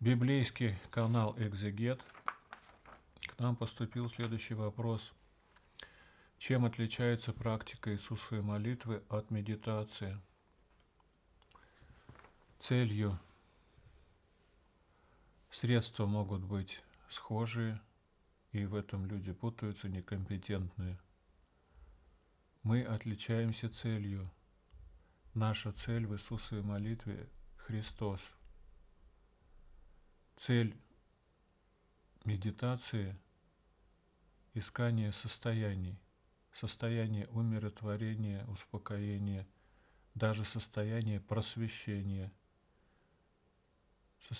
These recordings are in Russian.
библейский канал «Экзегет». К нам поступил следующий вопрос. Чем отличается практика Иисусовой молитвы от медитации? Целью средства могут быть схожие, и в этом люди путаются, некомпетентные. Мы отличаемся целью. Наша цель в Иисусовой молитве – Христос – Цель медитации – искание состояний, состояние умиротворения, успокоения, даже состояние просвещения,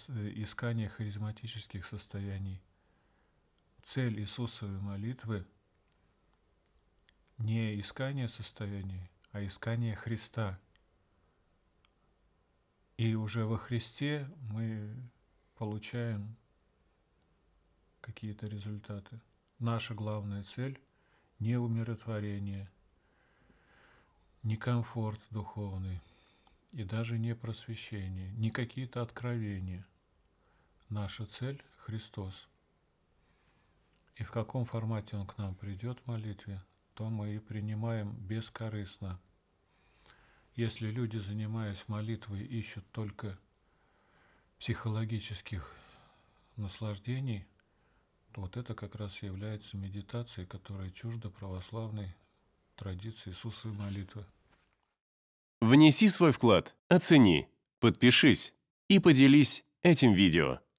э, искание харизматических состояний. Цель Иисусовой молитвы – не искание состояний, а искание Христа. И уже во Христе мы получаем какие-то результаты. Наша главная цель – не умиротворение, не комфорт духовный и даже не просвещение, не какие-то откровения. Наша цель – Христос. И в каком формате Он к нам придет в молитве, то мы и принимаем бескорыстно. Если люди, занимаясь молитвой, ищут только психологических наслаждений, то вот это как раз является медитацией, которая чужда православной традиции Иисуса и молитвы. Внеси свой вклад, оцени, подпишись и поделись этим видео.